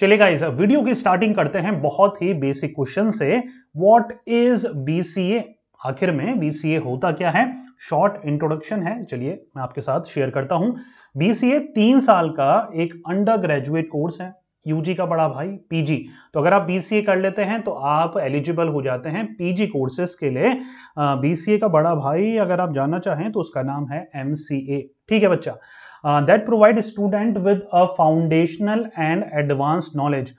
चलेगा इस वीडियो की स्टार्टिंग करते हैं बहुत ही बेसिक क्वेश्चन से व्हाट इज बीसीए आखिर में बीसीए होता क्या है शॉर्ट इंट्रोडक्शन है चलिए मैं आपके साथ शेयर करता हूं बीसीए तीन साल का एक अंडर ग्रेजुएट कोर्स है यूजी का बड़ा भाई पीजी तो अगर आप बीसीए कर लेते हैं तो आप एलिजिबल हो जाते हैं पीजी कोर्सेज के लिए बीसीए का बड़ा भाई अगर आप जानना चाहें तो उसका नाम है एमसीए ठीक है बच्चा that provide student with a foundational and advance knowledge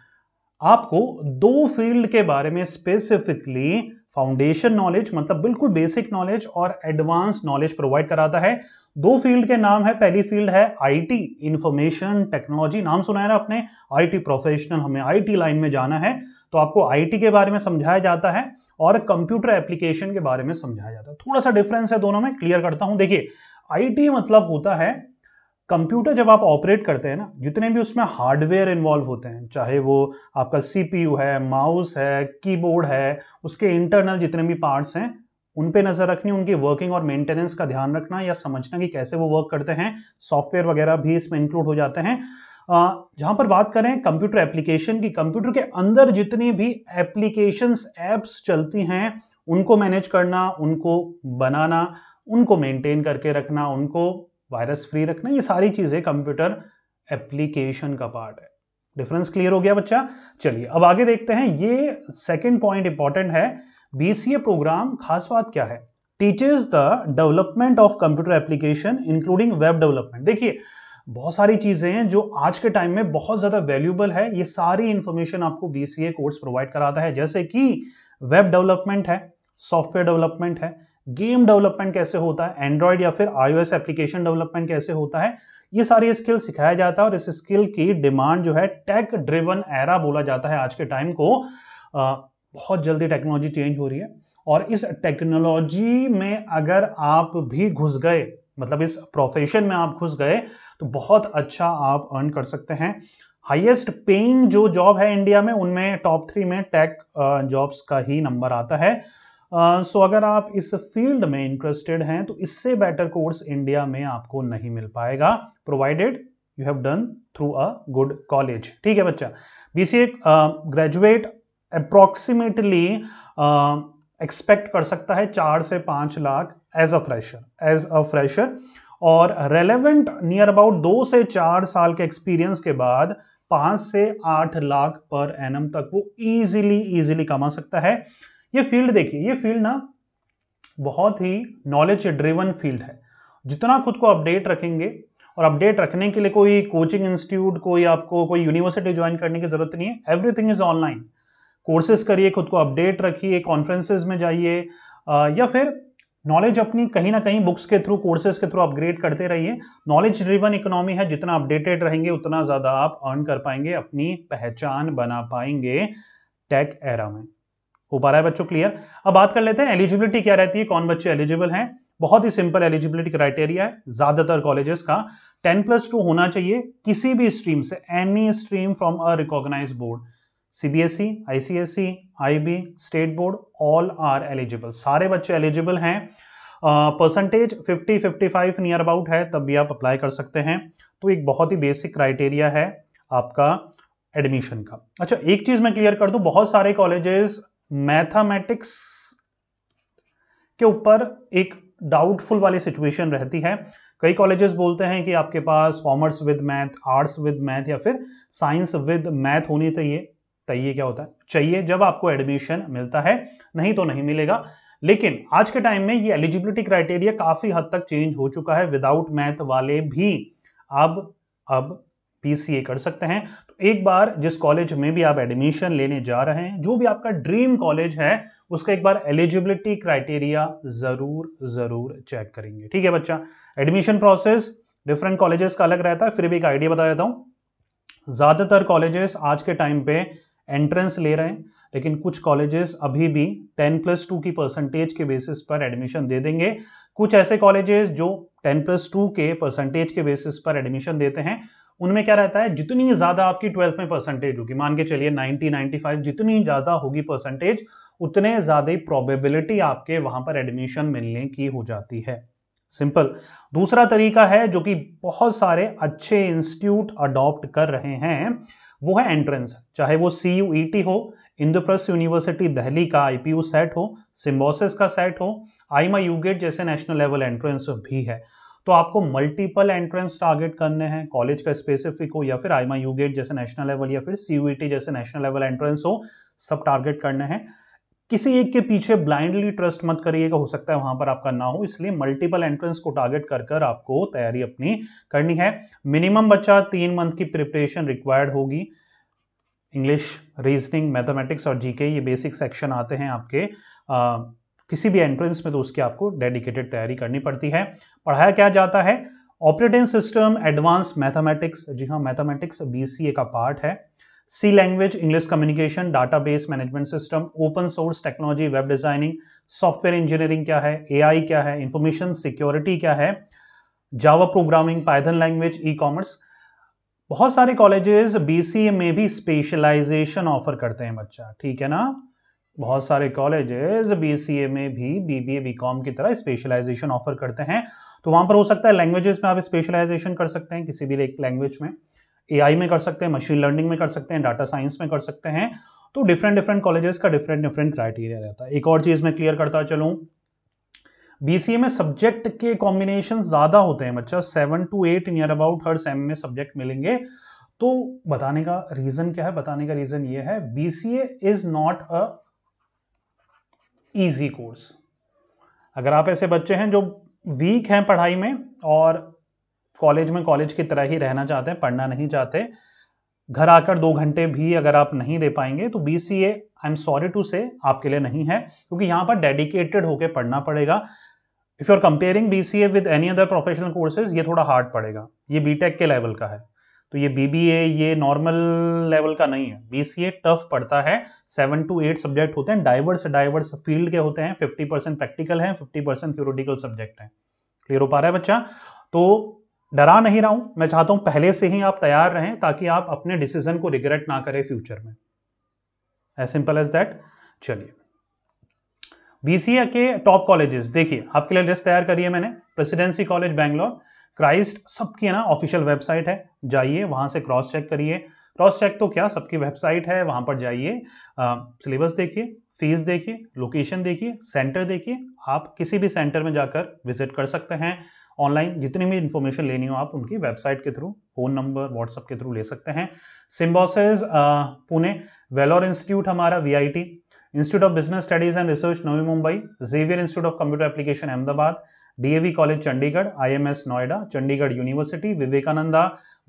आपको दो फील्ड के बारे में स्पेसिफिकली फाउंडेशन नॉलेज मतलब बिल्कुल बेसिक नॉलेज और एडवांस नॉलेज प्रोवाइड कराता है दो फील्ड के नाम है पहली फील्ड है आईटी इंफॉर्मेशन टेक्नोलॉजी नाम सुना है ना आपने आईटी प्रोफेशनल हमें आईटी लाइन में जाना है तो आपको आईटी के बारे में समझाया जाता है और कंप्यूटर एप्लीकेशन के बारे में समझाया जाता है थोड़ा सा डिफरेंस है दोनों में क्लियर करता हूं देखिए आईटी मतलब होता है कंप्यूटर जब आप ऑपरेट करते हैं ना जितने भी उसमें हार्डवेयर इन्वॉल्व होते हैं चाहे वो आपका सीपीयू है माउस है कीबोर्ड है उसके इंटरनल जितने भी पार्ट्स हैं उन पे नज़र रखनी उनकी वर्किंग और मेंटेनेंस का ध्यान रखना या समझना कि कैसे वो वर्क करते हैं सॉफ्टवेयर वगैरह भी इसमें इंक्लूड हो जाते हैं जहां पर बात करें कंप्यूटर एप्लीकेशन की कंप्यूटर के अंदर जितनी भी एप्लीकेशंस एप्स चलती हैं उनको मैनेज करना उनको बनाना उनको मेंटेन करके रखना उनको वायरस फ्री रखना ये सारी चीज़ें कंप्यूटर एप्लीकेशन का पार्ट है डिफरेंस क्लियर हो गया बच्चा चलिए अब आगे देखते हैं ये सेकेंड पॉइंट इंपॉर्टेंट है बीसीए प्रोग्राम खास बात क्या है teachers the development of computer application including web development देखिए बहुत सारी चीज़ें हैं जो आज के टाइम में बहुत ज़्यादा वैल्यूबल है ये सारी इन्फॉर्मेशन आपको बीसीए कोर्स प्रोवाइड कराता है जैसे कि वेब डेवलपमेंट है सॉफ्टवेयर डेवलपमेंट है गेम डेवलपमेंट कैसे होता है एंड्रॉयड या फिर आईओएस एप्लीकेशन डेवलपमेंट कैसे होता है ये सारी स्किल सिखाया जाता है और इस स्किल की डिमांड जो है टेक ड्रिवन एरा बोला जाता है आज के टाइम को आ, बहुत जल्दी टेक्नोलॉजी चेंज हो रही है और इस टेक्नोलॉजी में अगर आप भी घुस गए मतलब इस प्रोफेशन में आप घुस गए तो बहुत अच्छा आप अर्न कर सकते हैं हाईएस्ट पेइंग जो जॉब है इंडिया में उनमें टॉप थ्री में टेक जॉब्स का ही नंबर आता है सो अगर आप इस फील्ड में इंटरेस्टेड हैं तो इससे बेटर कोर्स इंडिया में आपको नहीं मिल पाएगा provided you have done through a good college ठीक है बच्चा बीसीए ग्रेजुएट अप्रोक्सीमेटली एक्सपेक्ट कर सकता है चार से पांच lakh as a fresher as a fresher और रेलेवेंट नियर अबाउट दो से चार साल के एक्सपीरियंस के बाद पांच से आठ लाख पर एनम तक वो ईजिली इजिली कमा सकता है ये फील्ड देखिए ये फील्ड ना बहुत ही नॉलेज ड्रिवन फील्ड है जितना खुद को अपडेट रखेंगे और अपडेट रखने के लिए कोई कोचिंग इंस्टीट्यूट कोई आपको कोई यूनिवर्सिटी ज्वाइन करने की ज़रूरत नहीं है एवरीथिंग इज़ ऑनलाइन कोर्सेज करिए खुद को अपडेट रखिए कॉन्फ्रेंसेज में जाइए या फिर नॉलेज अपनी कहीं ना कहीं बुक्स के थ्रू कोर्सेज के थ्रू अपग्रेड करते रहिए नॉलेज ड्रिवन इकोनॉमी है जितना अपडेटेड रहेंगे उतना ज़्यादा आप अर्न कर पाएंगे अपनी पहचान बना पाएंगे टेक एरा में हो पा रहा है बच्चों क्लियर अब बात कर लेते हैं एलिजिबिलिटी क्या रहती है कौन बच्चे एलिजिबल हैं बहुत ही सिंपल एलिजिबिलिटी क्राइटेरिया है ज्यादातर कॉलेजेस का टेन प्लस टू होना चाहिए किसी भी स्ट्रीम से any stream from a recognize board CBSE ICSE I state board all are eligible सारे बच्चे एलिजिबल हैं percentage fifty fifty five near about है तब भी आप अप्लाई कर सकते हैं तो एक बहुत ही बेसिक क्राइटेरिया है आपका एडमिशन का अच्छा एक चीज़ मैं क्लियर कर दूं बहुत सारे कॉलेजेस मैथमेटिक्स के ऊपर एक डाउटफुल वाली सिचुएशन रहती है कई कॉलेजेस बोलते हैं कि आपके पास commerce with math arts with math या फिर साइंस विद मैथ होनी चाहिए चाहिए क्या होता है चाहिए जब आपको एडमिशन मिलता है नहीं तो नहीं मिलेगा लेकिन आज के टाइम में ये एलिजिबिलिटी क्राइटेरिया काफ़ी हद तक चेंज हो चुका है विदाउट मैथ वाले भी अब अब पीसीए कर सकते हैं तो एक बार जिस कॉलेज में भी आप एडमिशन लेने जा रहे हैं जो भी आपका ड्रीम कॉलेज है उसका एक बार एलिजिबिलिटी क्राइटेरिया ज़रूर ज़रूर चेक करेंगे ठीक है बच्चा एडमिशन प्रोसेस डिफरेंट कॉलेजेस का अलग रहता है फिर भी एक आइडिया बता देता हूं ज़्यादातर कॉलेजेस आज के टाइम पे एंट्रेंस ले रहे हैं लेकिन कुछ कॉलेजेस अभी भी 10 प्लस टू की परसेंटेज के बेसिस पर एडमिशन दे देंगे कुछ ऐसे कॉलेजेस जो 10 प्लस टू के परसेंटेज के बेसिस पर एडमिशन देते हैं उनमें क्या रहता है जितनी हम्म। ज़्यादा आपकी ट्वेल्थ में परसेंटेज होगी मान के चलिए 90 95 जितनी ज़्यादा होगी परसेंटेज उतने ज़्यादा प्रोबेबिलिटी आपके वहां पर एडमिशन मिलने की हो जाती है सिंपल दूसरा तरीका है जो कि बहुत सारे अच्छे इंस्टीट्यूट अडॉप्ट कर रहे हैं वो है एंट्रेंस चाहे वो सी यू ई टी हो इंद्रप्रस्थ यूनिवर्सिटी दहली का आई पी यू सेट हो सिम्बोसिस का सेट हो आई मा यू गेट जैसे नेशनल लेवल एंट्रेंस भी है तो आपको मल्टीपल एंट्रेंस टारगेट करने हैं कॉलेज का स्पेसिफिक हो या फिर आई यू गेट जैसे नेशनल लेवल या फिर सी e जैसे नेशनल लेवल एंट्रेंस हो सब टारगेट करने हैं किसी एक के पीछे ब्लाइंडली ट्रस्ट मत करिएगा हो सकता है वहां पर आपका ना हो इसलिए मल्टीपल एंट्रेंस को टारगेट कर कर आपको तैयारी अपनी करनी है मिनिमम बच्चा तीन मंथ की प्रिपरेशन रिक्वायर्ड होगी इंग्लिश रीजनिंग मैथमेटिक्स और जीके ये बेसिक सेक्शन आते हैं आपके आ, किसी भी एंट्रेंस में तो उसकी आपको डेडिकेटेड तैयारी करनी पड़ती है पढ़ाया क्या जाता है ऑपरेटिंग सिस्टम एडवांस मैथमेटिक्स जी हाँ मैथमेटिक्स बी का पार्ट है C language English communication base management system open source technology web designing software engineering क्या है आई क्या है इंफॉर्मेशन सिक्योरिटी क्या है Java programming Python language e commerce बहुत सारे कॉलेजेस ए में भी स्पेशलाइजेशन ऑफर करते हैं बच्चा ठीक है ना बहुत सारे कॉलेजेस बीसीए में भी बीबीए बीकॉम की तरह स्पेशलाइजेशन ऑफर करते हैं तो वहां पर हो सकता है लैंग्वेजेस में आप स्पेशलाइजेशन कर सकते हैं किसी भी लैंग्वेज में एआई में कर सकते हैं मशीन लर्निंग में कर सकते हैं डाटा साइंस में कर सकते हैं तो डिफरेंट डिफरेंट कॉलेजेस का डिफरेंट डिफरेंट क्राइटेरिया रहता है एक और चीज़ मैं क्लियर करता चलू बीसीए में सब्जेक्ट के कॉम्बिनेशन ज़्यादा होते हैं बच्चा seven to eight near about हर सेम में सब्जेक्ट मिलेंगे तो बताने का रीज़न क्या है बताने का रीज़न ये है BCA is not a easy course अगर आप ऐसे बच्चे हैं जो वीक हैं पढ़ाई में और कॉलेज में कॉलेज की तरह ही रहना चाहते हैं पढ़ना नहीं चाहते घर आकर दो घंटे भी अगर आप नहीं दे पाएंगे तो B C A I am sorry to से आपके लिए नहीं है क्योंकि यहाँ पर डेडिकेटेड होकर पढ़ना पड़ेगा if you are comparing B C A with any other professional courses ये थोड़ा हार्ड पड़ेगा ये बी टेक के लेवल का है तो ये बीबीए ये नॉर्मल लेवल का नहीं है बीसीए टफ पड़ता है सेवन टू एट सब्जेक्ट होते हैं डाइवर्स डाइवर्स फील्ड के होते हैं फिफ्टी परसेंट प्रैक्टिकल है फिफ्टी परसेंट थियोरिटिकल सब्जेक्ट है क्लियर हो पा रहा है बच्चा तो डरा नहीं रहा हूं मैं चाहता हूं पहले से ही आप तैयार रहें ताकि आप अपने डिसीजन को रिग्रेट ना करें फ्यूचर में एज सिंपल एज दैट चलिए बीसीए के टॉप कॉलेजेस देखिए आपके लिए लिस्ट तैयार करिए मैंने प्रेसिडेंसी कॉलेज बैंगलोर क्राइस्ट सबकी है ना ऑफिशियल वेबसाइट है जाइए वहां से क्रॉस चेक करिए क्रॉस चेक तो क्या सबकी वेबसाइट है वहां पर जाइए सिलेबस देखिए फीस देखिए लोकेशन देखिए सेंटर देखिए आप किसी भी सेंटर में जाकर विजिट कर सकते हैं ऑनलाइन जितनी भी इंफॉर्मेशन लेनी हो आप उनकी वेबसाइट के थ्रू फ़ोन नंबर व्हाट्सअप के थ्रू ले सकते हैं सिम्बॉसिस पुणे वेलोर इंस्टीट्यूट हमारा V institute of business studies and research Navi Mumbai Xavier institute of computer application Ahmedabad DAV college Chandigarh IMS Noida Chandigarh university Vivekananda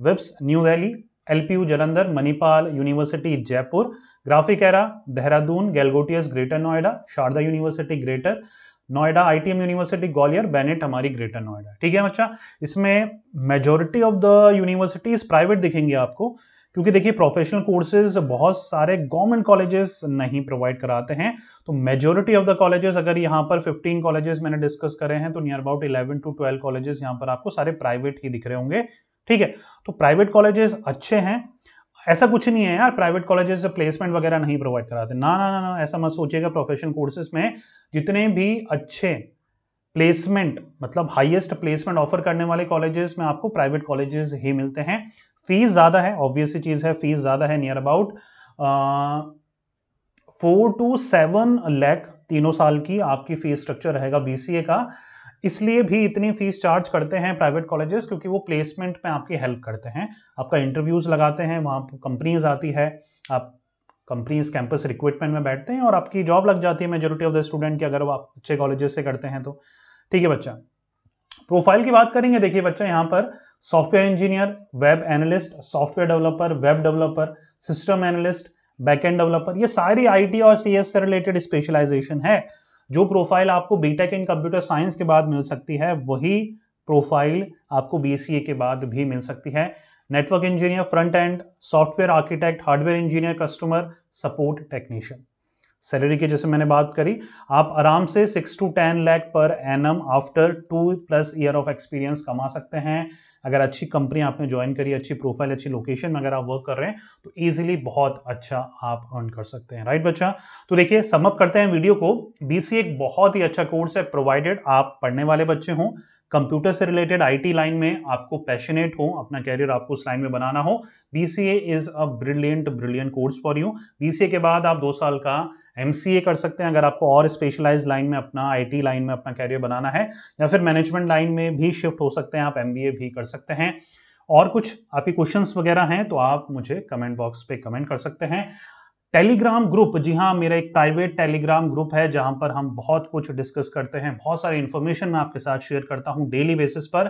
VIPS new Delhi LPU Jalandhar Manipal university Jaipur graphic era Dehradun Galgotias greater Noida Sharda university greater Noida ITM university Gwalior Bennett हमारी greater Noida ठीक है बच्चा इसमें majority of the universities private दिखेंगे आपको क्योंकि देखिए professional courses बहुत सारे गवर्नमेंट कॉलेजेस नहीं प्रोवाइड कराते हैं तो मेजोरिटी ऑफ द कॉलेजेस अगर यहाँ पर 15 कॉलेजेस मैंने डिस्कस करे हैं तो नियर अबाउट 11 टू 12 कॉलेजेस यहाँ पर आपको सारे प्राइवेट ही दिख रहे होंगे ठीक है तो प्राइवेट कॉलेजेस अच्छे हैं ऐसा कुछ नहीं है यार प्राइवेट कॉलेजेस प्लेसमेंट वगैरह नहीं प्रोवाइड कराते ना ना ना ना ऐसा मत सोचिएगा प्रोफेशनल कोर्सेज में जितने भी अच्छे प्लेसमेंट मतलब हाईएस्ट प्लेसमेंट ऑफर करने वाले कॉलेजेस में आपको प्राइवेट कॉलेजेस ही मिलते हैं फीस ज़्यादा है ऑब्वियस चीज़ है फीस ज़्यादा है near about four to seven lakh तीनों साल की आपकी फीस स्ट्रक्चर रहेगा बीसीए का इसलिए भी इतनी फीस चार्ज करते हैं प्राइवेट कॉलेजेस क्योंकि वो प्लेसमेंट में आपकी हेल्प करते हैं आपका इंटरव्यूज़ लगाते हैं वहाँ कंपनीज आती है आप कंपनीज कैंपस रिक्रूटमेंट में बैठते हैं और आपकी जॉब लग जाती है मेजोरिटी ऑफ द स्टूडेंट की अगर वो आप अच्छे कॉलेजेस से करते हैं तो ठीक है बच्चा प्रोफाइल की बात करेंगे देखिए बच्चा यहाँ पर software engineer web analyst software developer web developer system analyst backend developer ये सारी आईटी और सीएस से रिलेटेड स्पेशलाइजेशन है जो प्रोफाइल आपको बीटेक इन कंप्यूटर साइंस के बाद मिल सकती है वही प्रोफाइल आपको बीसीए के बाद भी मिल सकती है network engineer front end software architect hardware engineer customer support technician salary की जैसे मैंने बात करी आप आराम से सिक्स टू टेन लैख पर an after two plus year of experience कमा सकते हैं अगर अच्छी कंपनी आपने ज्वाइन करी अच्छी प्रोफाइल अच्छी लोकेशन में अगर आप वर्क कर रहे हैं तो ईजिली बहुत अच्छा आप अर्न कर सकते हैं राइट बच्चा तो देखिए समअप करते हैं वीडियो को बीसी एक बहुत ही अच्छा कोर्स है प्रोवाइडेड आप पढ़ने वाले बच्चे हों कंप्यूटर से रिलेटेड आईटी लाइन में आपको पैशनेट हो अपना कैरियर आपको उस लाइन में बनाना हो BCA is a brilliant brilliant course for you BCA के बाद आप दो साल का एम कर सकते हैं अगर आपको और स्पेशलाइज लाइन में अपना आई लाइन में अपना कैरियर बनाना है या फिर मैनेजमेंट लाइन में भी शिफ्ट हो सकते हैं आप एम भी कर सकते हैं और कुछ आपके क्वेश्चन वगैरह हैं तो आप मुझे कमेंट बॉक्स पे कमेंट कर सकते हैं टेलीग्राम ग्रुप जी हाँ मेरा एक प्राइवेट टेलीग्राम ग्रुप है जहां पर हम बहुत कुछ डिस्कस करते हैं बहुत सारी इन्फॉर्मेशन मैं आपके साथ शेयर करता हूँ डेली बेसिस पर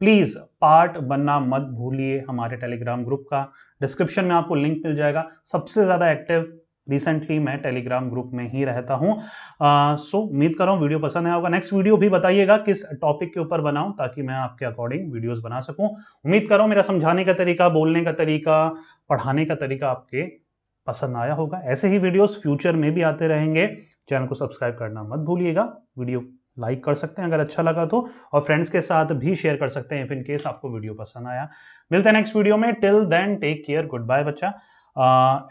प्लीज़ पार्ट बनना मत भूलिए हमारे टेलीग्राम ग्रुप का डिस्क्रिप्शन में आपको लिंक मिल जाएगा सबसे ज़्यादा एक्टिव रिसेंटली मैं टेलीग्राम ग्रुप में ही रहता हूँ सो उम्मीद कर रहा हूँ वीडियो पसंद आया होगा नेक्स्ट वीडियो भी बताइएगा किस टॉपिक के ऊपर बनाऊँ ताकि मैं आपके अकॉर्डिंग वीडियोस बना सकूँ उम्मीद कर रहा हूँ मेरा समझाने का तरीका बोलने का तरीका पढ़ाने का तरीका आपके पसंद आया होगा ऐसे ही वीडियोज फ्यूचर में भी आते रहेंगे चैनल को सब्सक्राइब करना मत भूलिएगा वीडियो लाइक कर सकते हैं अगर अच्छा लगा तो और फ्रेंड्स के साथ भी शेयर कर सकते हैं इफ इन केस आपको वीडियो पसंद आया मिलते हैं नेक्स्ट वीडियो में till then take care good bye बच्चा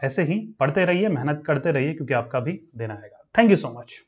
ऐसे ही पढ़ते रहिए मेहनत करते रहिए क्योंकि आपका भी दिन आएगा थैंक यू सो मच